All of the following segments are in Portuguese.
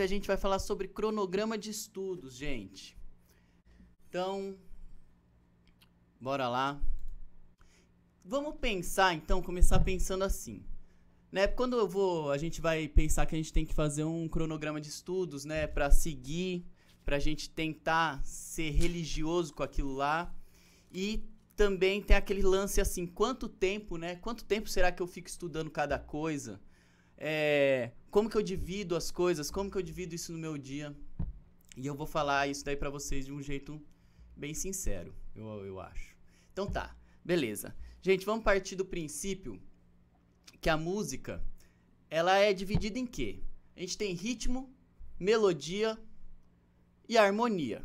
live a gente vai falar sobre cronograma de estudos, gente. Então, bora lá. Vamos pensar, então, começar pensando assim. Né? Quando eu vou, a gente vai pensar que a gente tem que fazer um cronograma de estudos, né, para seguir, para a gente tentar ser religioso com aquilo lá. E também tem aquele lance assim, quanto tempo, né? Quanto tempo será que eu fico estudando cada coisa? É, como que eu divido as coisas? Como que eu divido isso no meu dia? E eu vou falar isso daí para vocês de um jeito bem sincero, eu, eu acho. Então tá, beleza. Gente, vamos partir do princípio que a música ela é dividida em quê? A gente tem ritmo, melodia e harmonia,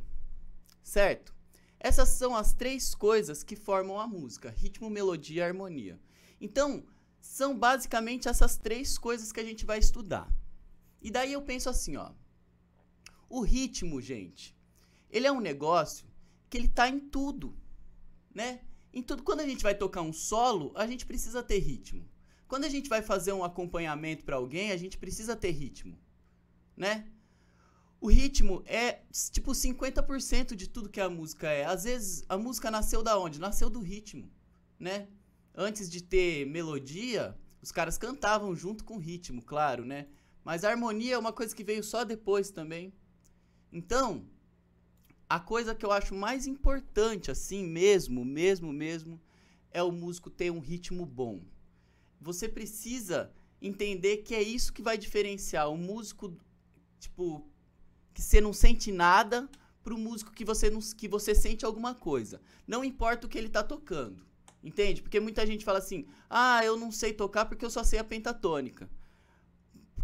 certo? Essas são as três coisas que formam a música: ritmo, melodia e harmonia. Então, são basicamente essas três coisas que a gente vai estudar. E daí eu penso assim, ó. O ritmo, gente, ele é um negócio que ele tá em tudo, né? Em tudo. Quando a gente vai tocar um solo, a gente precisa ter ritmo. Quando a gente vai fazer um acompanhamento para alguém, a gente precisa ter ritmo, né? O ritmo é tipo 50% de tudo que a música é. Às vezes a música nasceu da onde? Nasceu do ritmo, né? antes de ter melodia, os caras cantavam junto com o ritmo, claro, né? Mas a harmonia é uma coisa que veio só depois também. Então, a coisa que eu acho mais importante, assim mesmo, mesmo, mesmo, é o músico ter um ritmo bom. Você precisa entender que é isso que vai diferenciar o músico, tipo, que você não sente nada, para o músico que você, não, que você sente alguma coisa. Não importa o que ele está tocando. Entende? Porque muita gente fala assim: ah, eu não sei tocar porque eu só sei a pentatônica.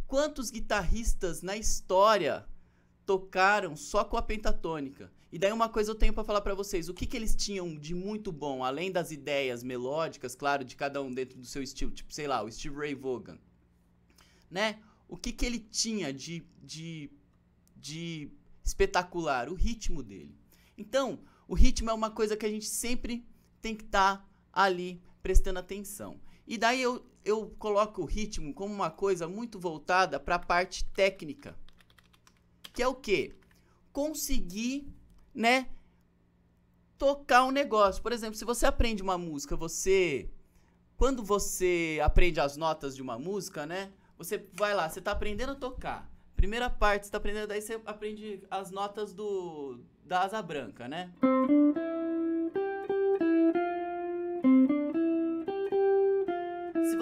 Quantos guitarristas na história tocaram só com a pentatônica? E daí uma coisa eu tenho para falar para vocês, o que, que eles tinham de muito bom, além das ideias melódicas, claro, de cada um dentro do seu estilo, tipo, sei lá, o Steve Ray Vaughan, né? O que, que ele tinha de, de, de espetacular? O ritmo dele. Então, o ritmo é uma coisa que a gente sempre tem que estar tá ali prestando atenção. E daí eu, eu coloco o ritmo como uma coisa muito voltada para a parte técnica, que é o quê Conseguir, né, tocar um negócio. Por exemplo, se você aprende uma música, você quando você aprende as notas de uma música, né? Você vai lá, você tá aprendendo a tocar. Primeira parte, você tá aprendendo, daí você aprende as notas do da asa branca, né?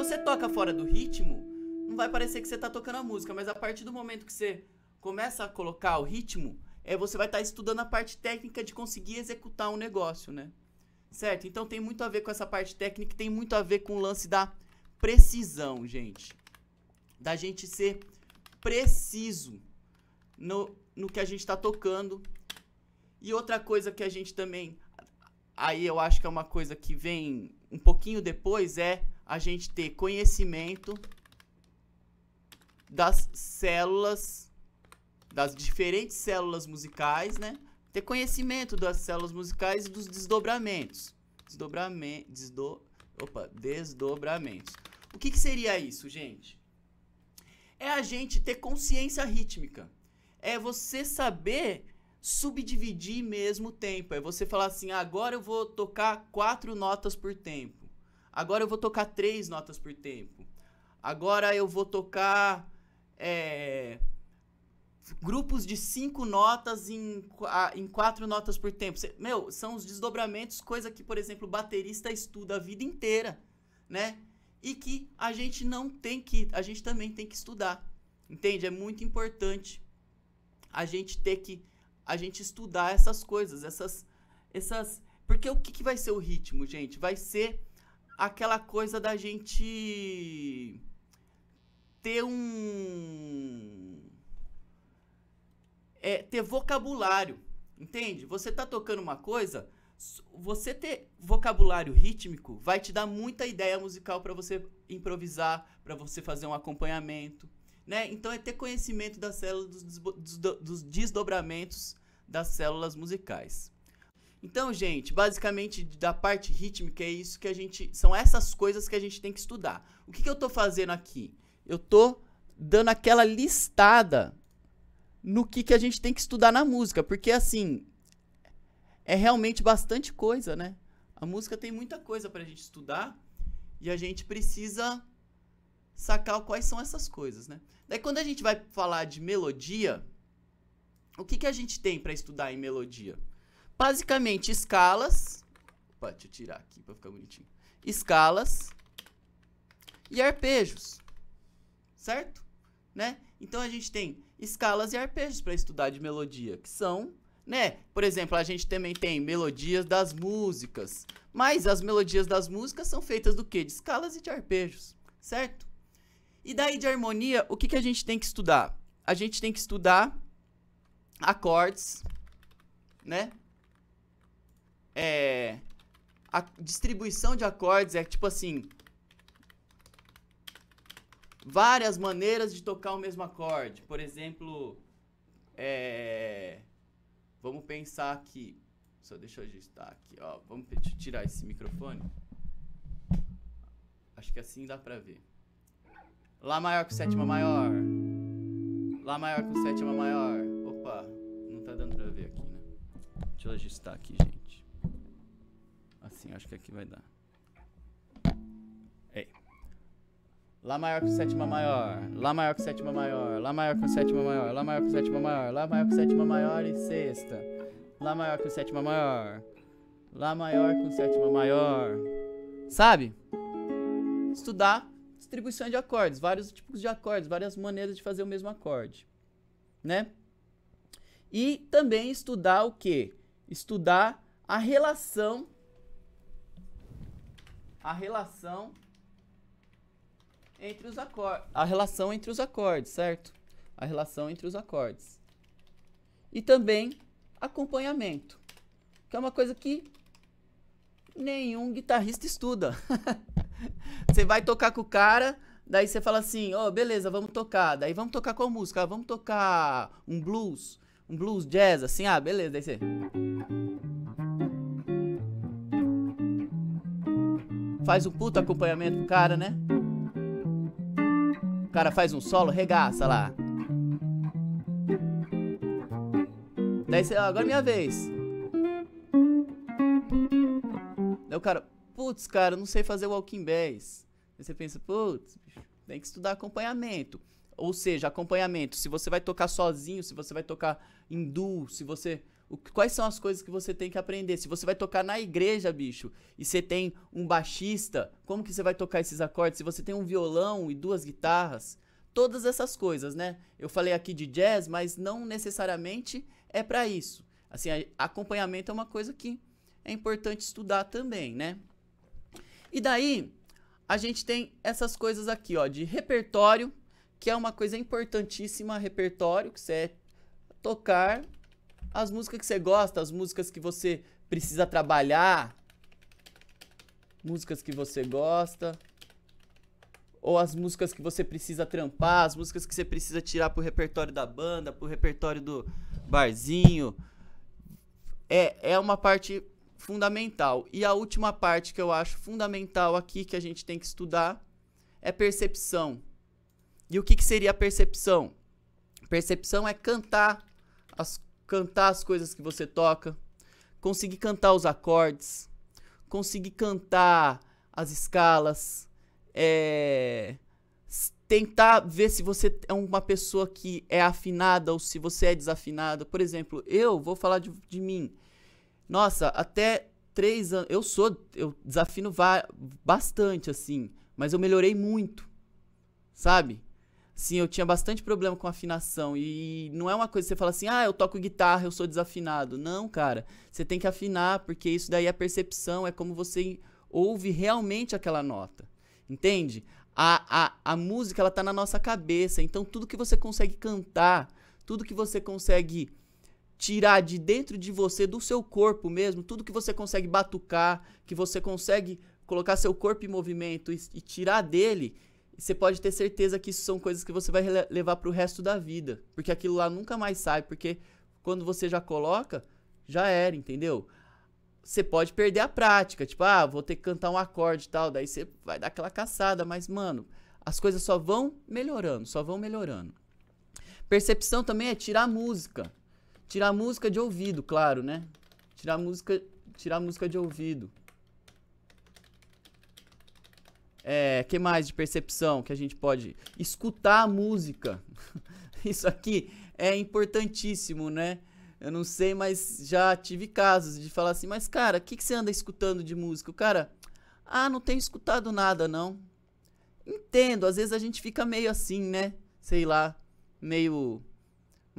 você toca fora do ritmo, não vai parecer que você tá tocando a música, mas a partir do momento que você começa a colocar o ritmo, é você vai estar tá estudando a parte técnica de conseguir executar um negócio, né? Certo? Então tem muito a ver com essa parte técnica, tem muito a ver com o lance da precisão, gente. Da gente ser preciso no, no que a gente está tocando. E outra coisa que a gente também. Aí eu acho que é uma coisa que vem um pouquinho depois é a gente ter conhecimento das células, das diferentes células musicais, né? Ter conhecimento das células musicais e dos desdobramentos. Desdobramento, desdo, opa, desdobramentos. O que, que seria isso, gente? É a gente ter consciência rítmica. É você saber subdividir mesmo o tempo. É você falar assim, agora eu vou tocar quatro notas por tempo Agora eu vou tocar três notas por tempo. Agora eu vou tocar é, grupos de cinco notas em, em quatro notas por tempo. meu, são os desdobramentos, coisa que, por exemplo, o baterista estuda a vida inteira, né? E que a gente não tem que, a gente também tem que estudar. Entende? É muito importante a gente ter que a gente estudar essas coisas, essas essas, porque o que, que vai ser o ritmo, gente? Vai ser aquela coisa da gente ter um. É, ter vocabulário, entende? Você tá tocando uma coisa, você ter vocabulário rítmico vai te dar muita ideia musical para você improvisar, para você fazer um acompanhamento, né? Então é ter conhecimento das células dos, dos, dos desdobramentos das células musicais. Então, gente, basicamente da parte rítmica é isso que a gente. São essas coisas que a gente tem que estudar. O que, que eu estou fazendo aqui? Eu estou dando aquela listada no que, que a gente tem que estudar na música, porque assim. É realmente bastante coisa, né? A música tem muita coisa para a gente estudar e a gente precisa sacar quais são essas coisas, né? Daí quando a gente vai falar de melodia, o que, que a gente tem para estudar em melodia? Basicamente, escalas. Opa, deixa eu tirar aqui para ficar bonitinho. Escalas e arpejos. Certo? Né? Então a gente tem escalas e arpejos para estudar de melodia, que são, né? Por exemplo, a gente também tem melodias das músicas. Mas as melodias das músicas são feitas do que? De escalas e de arpejos, certo? E daí de harmonia, o que, que a gente tem que estudar? A gente tem que estudar acordes, né? é, a distribuição de acordes é tipo assim. Várias maneiras de tocar o mesmo acorde. Por exemplo, é, vamos pensar aqui. Só deixa eu ajustar aqui, ó. Vamos deixa eu tirar esse microfone. Acho que assim dá pra ver. Lá maior com sétima é maior. Lá maior com sétima é maior. Opa, não tá dando pra ver aqui, né? Deixa eu ajustar aqui, gente. Assim, acho que aqui vai dar. Ei. Lá maior com sétima maior, Lá maior com sétima maior, Lá maior com sétima maior, Lá maior com sétima maior, Lá maior com sétima maior e sexta. Lá maior com sétima maior, Lá maior com sétima maior. Sabe? Estudar distribuição de acordes, vários tipos de acordes, várias maneiras de fazer o mesmo acorde, né? E também estudar o que? Estudar a relação a relação entre os acordes, a relação entre os acordes, certo? A relação entre os acordes. E também acompanhamento, que é uma coisa que nenhum guitarrista estuda. você vai tocar com o cara, daí você fala assim: "Ó, oh, beleza, vamos tocar". Daí vamos tocar qual música? Ah, vamos tocar um blues, um blues jazz assim. Ah, beleza, daí você Faz um puto acompanhamento pro cara, né? O cara faz um solo, regaça lá. Daí você, agora é minha vez. Daí o cara, putz, cara, não sei fazer walking bass. Aí você pensa, putz, tem que estudar acompanhamento. Ou seja, acompanhamento, se você vai tocar sozinho, se você vai tocar em duo, se você o, quais são as coisas que você tem que aprender. Se você vai tocar na igreja, bicho, e você tem um baixista, como que você vai tocar esses acordes? Se você tem um violão e duas guitarras, todas essas coisas, né? Eu falei aqui de jazz, mas não necessariamente é para isso. Assim, acompanhamento é uma coisa que é importante estudar também, né? E daí, a gente tem essas coisas aqui, ó, de repertório, que é uma coisa importantíssima, repertório, que você é tocar as músicas que você gosta, as músicas que você precisa trabalhar. Músicas que você gosta. Ou as músicas que você precisa trampar, as músicas que você precisa tirar pro repertório da banda, pro repertório do barzinho. É, é uma parte fundamental. E a última parte que eu acho fundamental aqui que a gente tem que estudar é percepção. E o que, que seria a percepção? Percepção é cantar as cantar as coisas que você toca, conseguir cantar os acordes, conseguir cantar as escalas, é, tentar ver se você é uma pessoa que é afinada ou se você é desafinada. Por exemplo, eu vou falar de, de mim. Nossa, até três anos. Eu sou. Eu desafino bastante, assim. Mas eu melhorei muito. Sabe? Sim, eu tinha bastante problema com afinação. E não é uma coisa que você fala assim, ah, eu toco guitarra, eu sou desafinado. Não, cara. Você tem que afinar, porque isso daí é percepção, é como você ouve realmente aquela nota. Entende? A, a, a música, ela tá na nossa cabeça. Então, tudo que você consegue cantar, tudo que você consegue tirar de dentro de você, do seu corpo mesmo, tudo que você consegue batucar, que você consegue colocar seu corpo em movimento e, e tirar dele, você pode ter certeza que isso são coisas que você vai levar para o resto da vida. Porque aquilo lá nunca mais sai. Porque quando você já coloca, já era, entendeu? Você pode perder a prática. Tipo, ah, vou ter que cantar um acorde e tal. Daí você vai dar aquela caçada. Mas, mano, as coisas só vão melhorando. Só vão melhorando. Percepção também é tirar música. Tirar música de ouvido, claro, né? Tirar música, tirar música de ouvido. É, que mais de percepção que a gente pode escutar a música? Isso aqui é importantíssimo, né? Eu não sei, mas já tive casos de falar assim, mas cara, o que, que você anda escutando de música? O cara, ah, não tenho escutado nada, não. Entendo, às vezes a gente fica meio assim, né? Sei lá, meio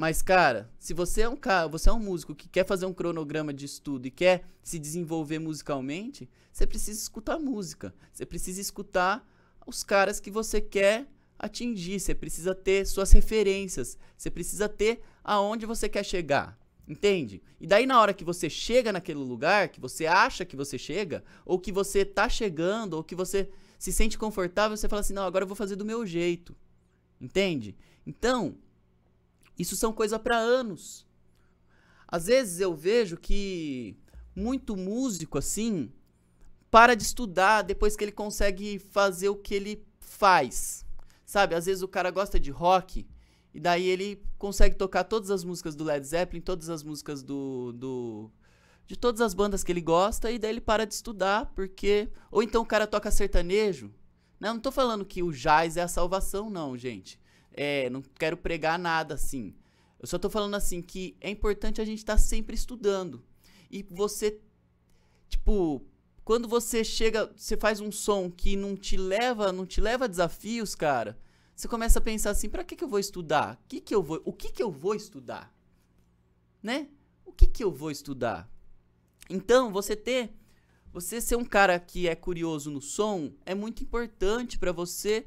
mas, cara, se você é um cara, você é um músico que quer fazer um cronograma de estudo e quer se desenvolver musicalmente, você precisa escutar música. Você precisa escutar os caras que você quer atingir. Você precisa ter suas referências. Você precisa ter aonde você quer chegar. Entende? E daí, na hora que você chega naquele lugar, que você acha que você chega, ou que você tá chegando, ou que você se sente confortável, você fala assim: não, agora eu vou fazer do meu jeito. Entende? Então, isso são coisa para anos. Às vezes eu vejo que muito músico assim para de estudar depois que ele consegue fazer o que ele faz. Sabe? Às vezes o cara gosta de rock e daí ele consegue tocar todas as músicas do Led Zeppelin, todas as músicas do, do de todas as bandas que ele gosta e daí ele para de estudar porque ou então o cara toca sertanejo. Não, né? não tô falando que o jazz é a salvação não, gente é, não quero pregar nada assim. Eu só tô falando assim que é importante a gente estar tá sempre estudando. E você, tipo, quando você chega, você faz um som que não te leva, não te leva a desafios, cara, você começa a pensar assim, para que que eu vou estudar? Que que eu vou, o que que eu vou estudar? Né? O que que eu vou estudar? Então, você ter você ser um cara que é curioso no som é muito importante para você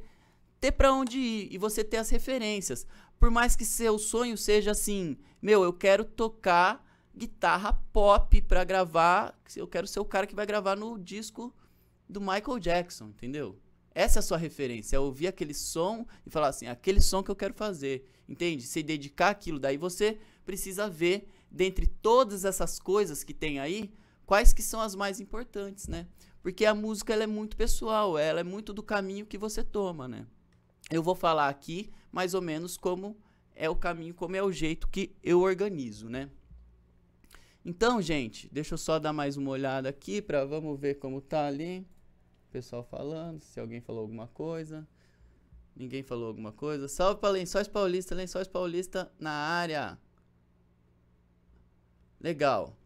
ter para onde ir e você ter as referências. Por mais que seu sonho seja assim, meu, eu quero tocar guitarra pop para gravar, eu quero ser o cara que vai gravar no disco do Michael Jackson, entendeu? Essa é a sua referência, é ouvir aquele som e falar assim, aquele som que eu quero fazer, entende? Se dedicar àquilo, daí você precisa ver, dentre todas essas coisas que tem aí, quais que são as mais importantes, né? Porque a música ela é muito pessoal, ela é muito do caminho que você toma, né? eu vou falar aqui mais ou menos como é o caminho, como é o jeito que eu organizo, né? Então, gente, deixa eu só dar mais uma olhada aqui para vamos ver como tá ali. O pessoal falando, se alguém falou alguma coisa. Ninguém falou alguma coisa. Salve para Lençóis Paulista, Lençóis Paulista na área. Legal.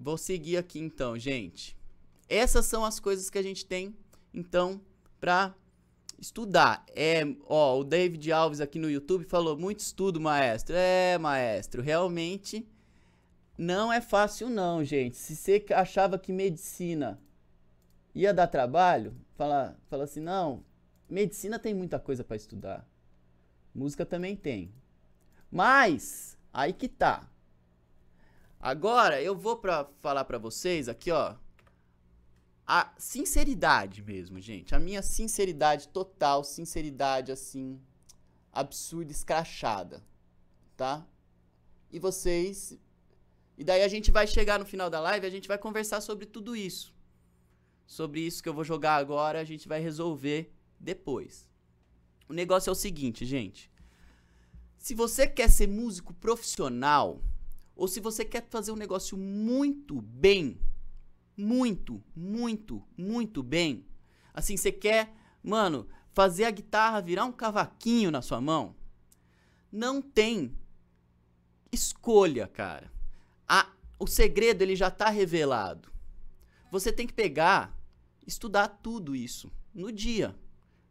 Vou seguir aqui então, gente. Essas são as coisas que a gente tem então para Estudar. É, ó, o David Alves aqui no YouTube falou muito estudo, maestro. É, maestro, realmente não é fácil não, gente. Se você achava que medicina ia dar trabalho, fala, fala assim, não, medicina tem muita coisa para estudar. Música também tem. Mas aí que tá. Agora eu vou para falar para vocês aqui, ó, a sinceridade mesmo, gente. A minha sinceridade total, sinceridade assim, absurda, escrachada, tá? E vocês. E daí a gente vai chegar no final da live, a gente vai conversar sobre tudo isso. Sobre isso que eu vou jogar agora, a gente vai resolver depois. O negócio é o seguinte, gente. Se você quer ser músico profissional, ou se você quer fazer um negócio muito bem, muito, muito, muito bem. Assim, você quer, mano, fazer a guitarra virar um cavaquinho na sua mão? Não tem escolha, cara. A, o segredo ele já está revelado. Você tem que pegar, estudar tudo isso no dia.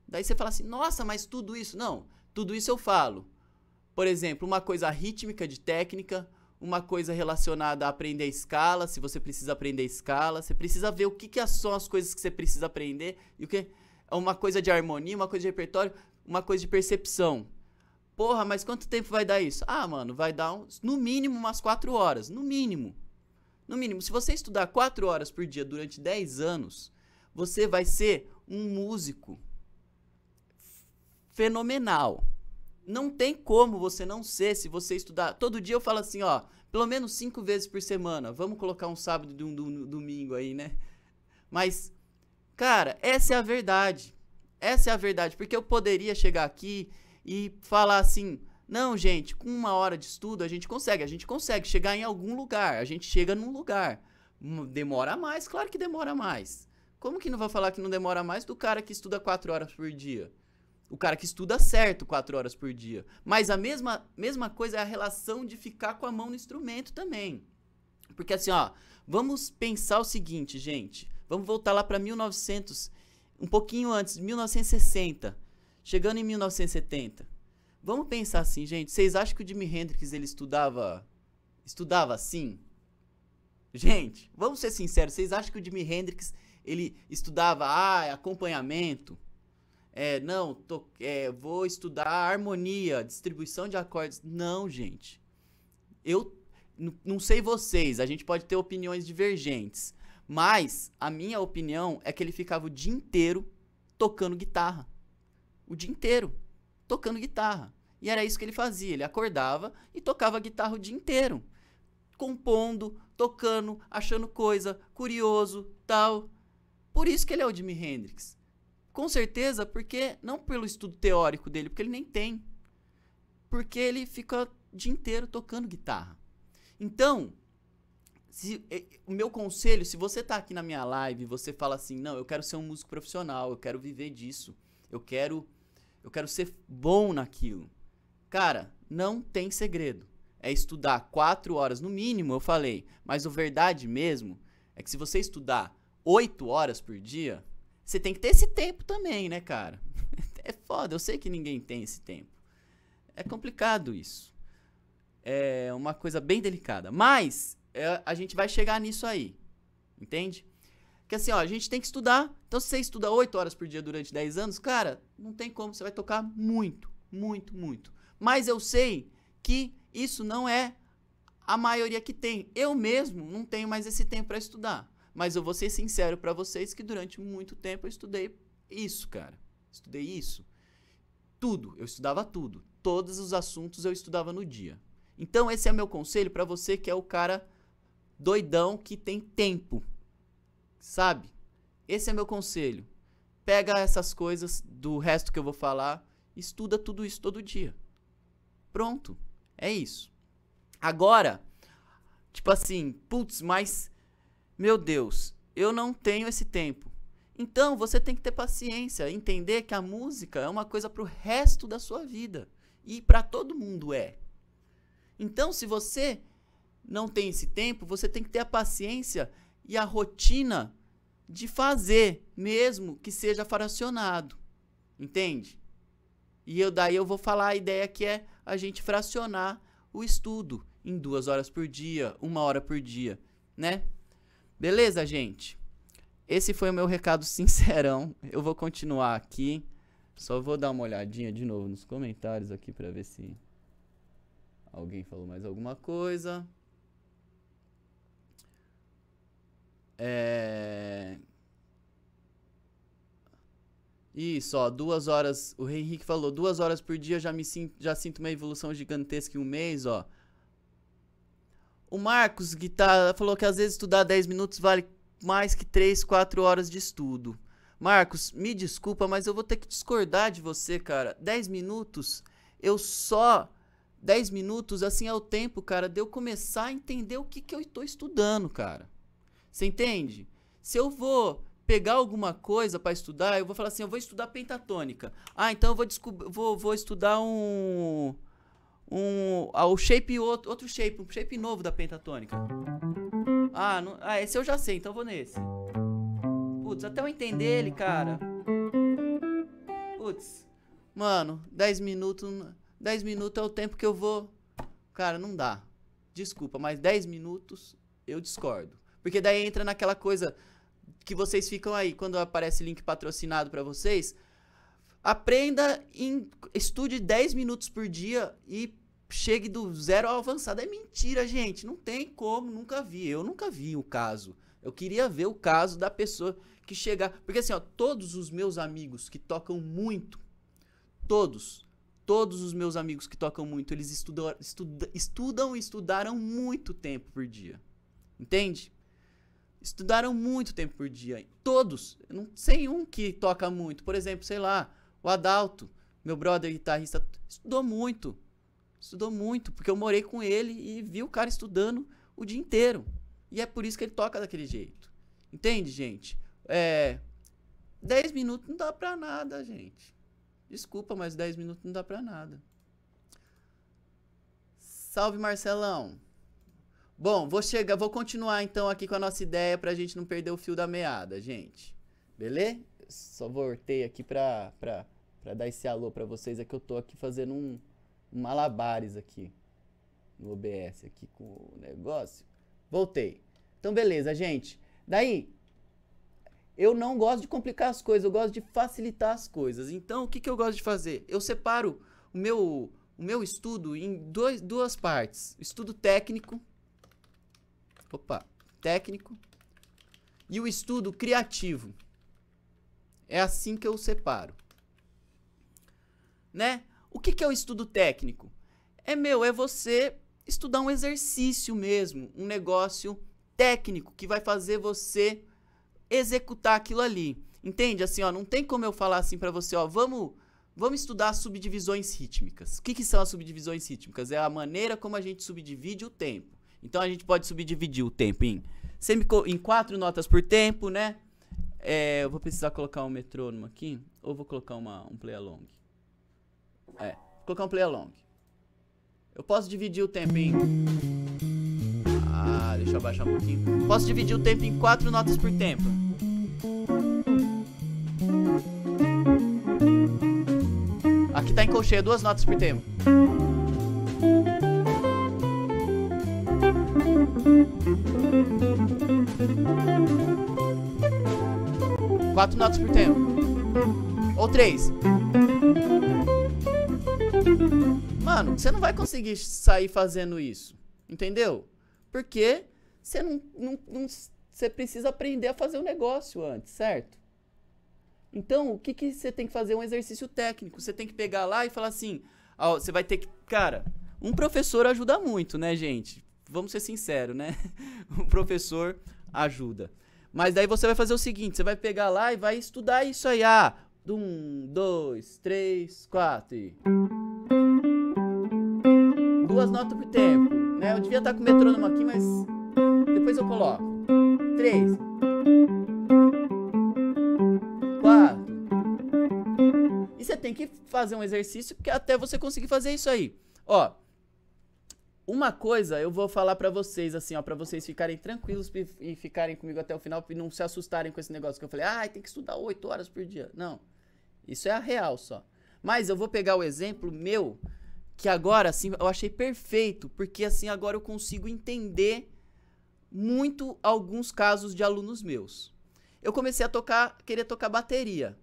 Daí você fala assim: "Nossa, mas tudo isso não, tudo isso eu falo". Por exemplo, uma coisa rítmica de técnica, uma coisa relacionada a aprender a escala, se você precisa aprender escala, você precisa ver o que, que são as coisas que você precisa aprender e o que é uma coisa de harmonia, uma coisa de repertório, uma coisa de percepção. Porra, mas quanto tempo vai dar isso? Ah, mano, vai dar um, no mínimo umas quatro horas, no mínimo. No mínimo, se você estudar quatro horas por dia durante 10 anos, você vai ser um músico fenomenal. Não tem como você não ser se você estudar. Todo dia eu falo assim, ó, pelo menos cinco vezes por semana. Vamos colocar um sábado e um domingo aí, né? Mas, cara, essa é a verdade. Essa é a verdade. Porque eu poderia chegar aqui e falar assim: não, gente, com uma hora de estudo a gente consegue, a gente consegue chegar em algum lugar, a gente chega num lugar. Demora mais, claro que demora mais. Como que não vai falar que não demora mais do cara que estuda quatro horas por dia? O cara que estuda certo quatro horas por dia. Mas a mesma, mesma coisa é a relação de ficar com a mão no instrumento também. Porque assim, ó, vamos pensar o seguinte, gente. Vamos voltar lá para 1900, um pouquinho antes, 1960. Chegando em 1970. Vamos pensar assim, gente. Vocês acham que o Jimi Hendrix ele estudava estudava assim? Gente, vamos ser sinceros. Vocês acham que o Jimi Hendrix ele estudava ah, acompanhamento? é, não, tô, é, vou estudar harmonia, distribuição de acordes. Não, gente. Eu não sei vocês, a gente pode ter opiniões divergentes, mas a minha opinião é que ele ficava o dia inteiro tocando guitarra. O dia inteiro tocando guitarra. E era isso que ele fazia, ele acordava e tocava guitarra o dia inteiro, compondo, tocando, achando coisa, curioso, tal. Por isso que ele é o Jimi Hendrix. Com certeza, porque não pelo estudo teórico dele, porque ele nem tem. Porque ele fica o dia inteiro tocando guitarra. Então, se, eh, o meu conselho, se você está aqui na minha live e você fala assim, não, eu quero ser um músico profissional, eu quero viver disso, eu quero, eu quero ser bom naquilo. Cara, não tem segredo. É estudar quatro horas no mínimo, eu falei. Mas a verdade mesmo é que se você estudar oito horas por dia, você tem que ter esse tempo também, né, cara? É foda, eu sei que ninguém tem esse tempo. É complicado isso. É uma coisa bem delicada. Mas é, a gente vai chegar nisso aí. Entende? Que assim, ó, a gente tem que estudar. Então, se você estuda 8 horas por dia durante 10 anos, cara, não tem como. Você vai tocar muito, muito, muito. Mas eu sei que isso não é a maioria que tem. Eu mesmo não tenho mais esse tempo para estudar. Mas eu vou ser sincero para vocês que durante muito tempo eu estudei isso, cara. Estudei isso. Tudo, eu estudava tudo. Todos os assuntos eu estudava no dia. Então esse é meu conselho para você que é o cara doidão que tem tempo. Sabe? Esse é meu conselho. Pega essas coisas do resto que eu vou falar, estuda tudo isso todo dia. Pronto. É isso. Agora, tipo assim, putz, mas meu Deus, eu não tenho esse tempo. Então você tem que ter paciência, entender que a música é uma coisa para o resto da sua vida e para todo mundo é. Então, se você não tem esse tempo, você tem que ter a paciência e a rotina de fazer, mesmo que seja fracionado. Entende? E eu daí eu vou falar a ideia que é a gente fracionar o estudo em duas horas por dia, uma hora por dia, né? Beleza, gente? Esse foi o meu recado sincerão. Eu vou continuar aqui. Só vou dar uma olhadinha de novo nos comentários aqui para ver se alguém falou mais alguma coisa. É... Isso, ó, duas horas. O Henrique falou, duas horas por dia já me sinto, já sinto uma evolução gigantesca em um mês, ó. O Marcos que tá, falou que às vezes estudar 10 minutos vale mais que 3, 4 horas de estudo. Marcos, me desculpa, mas eu vou ter que discordar de você, cara. 10 minutos, eu só. 10 minutos, assim, é o tempo, cara, de eu começar a entender o que, que eu estou estudando, cara. Você entende? Se eu vou pegar alguma coisa para estudar, eu vou falar assim, eu vou estudar pentatônica. Ah, então eu vou, vou, vou estudar um um ah, o shape outro, outro shape, um shape novo da pentatônica. Ah, não, ah, esse eu já sei, então vou nesse. Putz, até eu entender ele, cara. Putz. Mano, 10 minutos, 10 minutos é o tempo que eu vou. Cara, não dá. Desculpa, mas 10 minutos eu discordo. Porque daí entra naquela coisa que vocês ficam aí quando aparece link patrocinado para vocês, Aprenda, em, estude 10 minutos por dia e chegue do zero ao avançado. É mentira, gente. Não tem como, nunca vi. Eu nunca vi o caso. Eu queria ver o caso da pessoa que chegar. Porque assim, ó, todos os meus amigos que tocam muito, todos, todos os meus amigos que tocam muito, eles estudam, estuda, estudam e estudaram muito tempo por dia. Entende? Estudaram muito tempo por dia. Todos. Não sei um que toca muito. Por exemplo, sei lá, o Adalto, meu brother guitarrista, estudou muito. Estudou muito, porque eu morei com ele e vi o cara estudando o dia inteiro. E é por isso que ele toca daquele jeito. Entende, gente? É. 10 minutos não dá pra nada, gente. Desculpa, mas 10 minutos não dá pra nada. Salve, Marcelão. Bom, vou chegar, vou continuar então aqui com a nossa ideia pra gente não perder o fio da meada, gente. Beleza? Só voltei aqui pra, pra, para dar esse alô para vocês é que eu tô aqui fazendo um, um malabares aqui no OBS aqui com o negócio. Voltei. Então beleza, gente. Daí eu não gosto de complicar as coisas, eu gosto de facilitar as coisas. Então o que, que eu gosto de fazer? Eu separo o meu o meu estudo em dois, duas partes: estudo técnico, opa, técnico e o estudo criativo. É assim que eu separo né? O que, que é o estudo técnico? É meu, é você estudar um exercício mesmo, um negócio técnico que vai fazer você executar aquilo ali. Entende? Assim, ó, não tem como eu falar assim para você, ó, vamos, vamos estudar subdivisões rítmicas. O que, que são as subdivisões rítmicas? É a maneira como a gente subdivide o tempo. Então a gente pode subdividir o tempo em, em quatro notas por tempo, né? É, eu vou precisar colocar um metrônomo aqui, ou vou colocar uma, um play along. É, vou colocar um play along. Eu posso dividir o tempo em... Ah, deixa eu abaixar um pouquinho. Posso dividir o tempo em quatro notas por tempo. Aqui tá em colcheia, duas notas por tempo. Quatro notas por tempo. Ou três mano, você não vai conseguir sair fazendo isso. Entendeu? Porque você não, não, não você precisa aprender a fazer o um negócio antes, certo? Então, o que, que você tem que fazer? Um exercício técnico. Você tem que pegar lá e falar assim: ó, você vai ter que. Cara, um professor ajuda muito, né, gente? Vamos ser sinceros, né? Um professor ajuda. Mas daí você vai fazer o seguinte: você vai pegar lá e vai estudar isso aí. Ah, um, dois, três, quatro e duas notas por tempo. Né? Eu devia estar com o metrônomo aqui, mas depois eu coloco. Três. Quatro. E você tem que fazer um exercício que até você conseguir fazer isso aí. Ó, uma coisa eu vou falar para vocês, assim, ó, pra vocês ficarem tranquilos e ficarem comigo até o final e não se assustarem com esse negócio que eu falei, ah, tem que estudar oito horas por dia. Não, isso é a real só. Mas eu vou pegar o exemplo meu que agora assim eu achei perfeito, porque assim agora eu consigo entender muito alguns casos de alunos meus. Eu comecei a tocar, querer tocar bateria.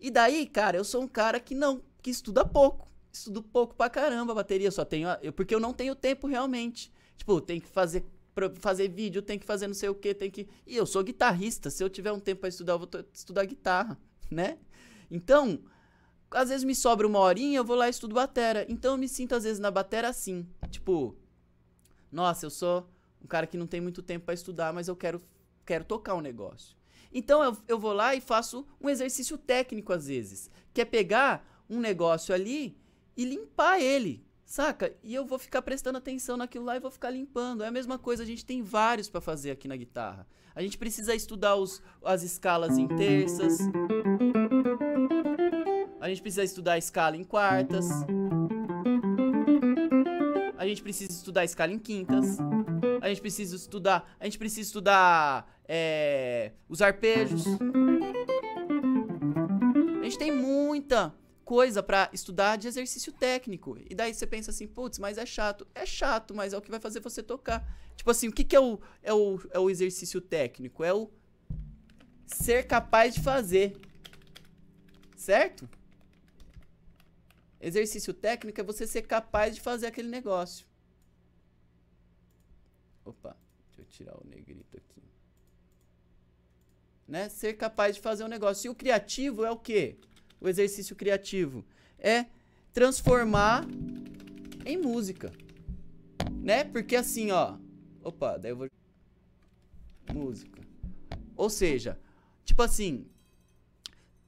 E daí, cara, eu sou um cara que não, que estuda pouco. Estudo pouco pra caramba bateria, só tenho, eu, porque eu não tenho tempo realmente. Tipo, tem que fazer pra fazer vídeo, tem que fazer não sei o que, tem que. E eu sou guitarrista, se eu tiver um tempo para estudar, eu vou estudar guitarra, né? Então, às vezes me sobra uma horinha, eu vou lá e estudo batera. Então eu me sinto às vezes na batera assim. Tipo, nossa, eu sou um cara que não tem muito tempo para estudar, mas eu quero, quero tocar um negócio. Então eu, eu vou lá e faço um exercício técnico às vezes, que é pegar um negócio ali e limpar ele, saca? E eu vou ficar prestando atenção naquilo lá e vou ficar limpando. É a mesma coisa, a gente tem vários para fazer aqui na guitarra. A gente precisa estudar os, as escalas em terças. A gente precisa estudar a escala em quartas. A gente precisa estudar a escala em quintas. A gente precisa estudar. A gente precisa estudar é, os arpejos. A gente tem muita coisa para estudar de exercício técnico. E daí você pensa assim, putz, mas é chato. É chato, mas é o que vai fazer você tocar. Tipo assim, o que, que é, o, é, o, é o exercício técnico? É o ser capaz de fazer. Certo? Exercício técnico é você ser capaz de fazer aquele negócio. Opa, deixa eu tirar o negrito aqui. Né? Ser capaz de fazer um negócio. E o criativo é o quê? O exercício criativo é transformar em música. Né? Porque assim, ó. Opa, daí eu vou música. Ou seja, tipo assim,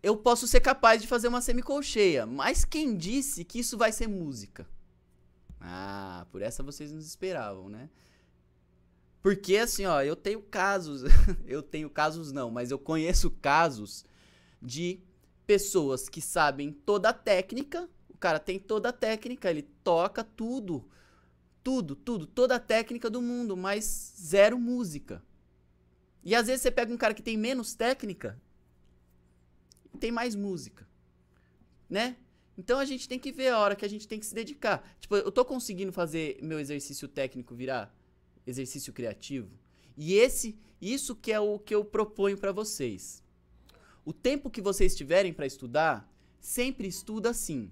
eu posso ser capaz de fazer uma semicolcheia, mas quem disse que isso vai ser música? Ah, por essa vocês nos esperavam, né? Porque assim, ó, eu tenho casos, eu tenho casos não, mas eu conheço casos de pessoas que sabem toda a técnica, o cara tem toda a técnica, ele toca tudo, tudo, tudo, toda a técnica do mundo, mas zero música. E às vezes você pega um cara que tem menos técnica tem mais música, né? Então a gente tem que ver a hora que a gente tem que se dedicar. Tipo, eu tô conseguindo fazer meu exercício técnico virar exercício criativo. E esse, isso que é o que eu proponho para vocês. O tempo que vocês tiverem para estudar, sempre estuda assim.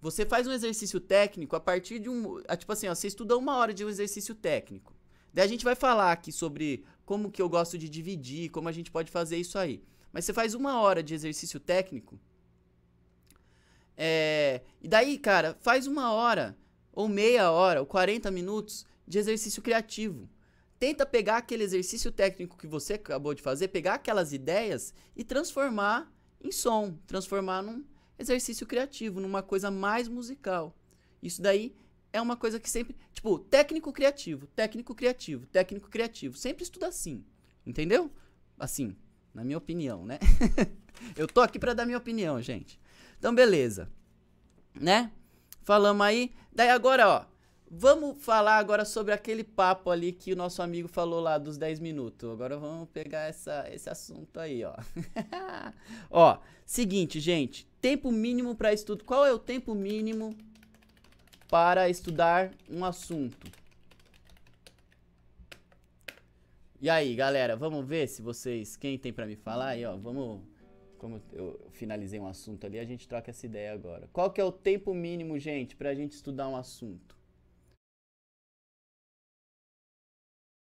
Você faz um exercício técnico a partir de um, tipo assim, ó, você estuda uma hora de um exercício técnico. Daí a gente vai falar aqui sobre como que eu gosto de dividir, como a gente pode fazer isso aí. Mas você faz uma hora de exercício técnico. É, e daí, cara, faz uma hora, ou meia hora, ou 40 minutos de exercício criativo. Tenta pegar aquele exercício técnico que você acabou de fazer, pegar aquelas ideias e transformar em som, transformar num exercício criativo, numa coisa mais musical. Isso daí é uma coisa que sempre. Tipo, técnico criativo, técnico criativo, técnico criativo. Sempre estuda assim. Entendeu? Assim. Na minha opinião, né? eu tô aqui para dar minha opinião, gente. Então, beleza. Né? Falamos aí. Daí agora, ó. Vamos falar agora sobre aquele papo ali que o nosso amigo falou lá dos 10 minutos. Agora vamos pegar essa, esse assunto aí, ó. ó, seguinte, gente. Tempo mínimo para estudo. Qual é o tempo mínimo para estudar um assunto? E aí, galera, vamos ver se vocês. Quem tem para me falar aí, ó, vamos. Como eu finalizei um assunto ali, a gente troca essa ideia agora. Qual que é o tempo mínimo, gente, pra gente estudar um assunto?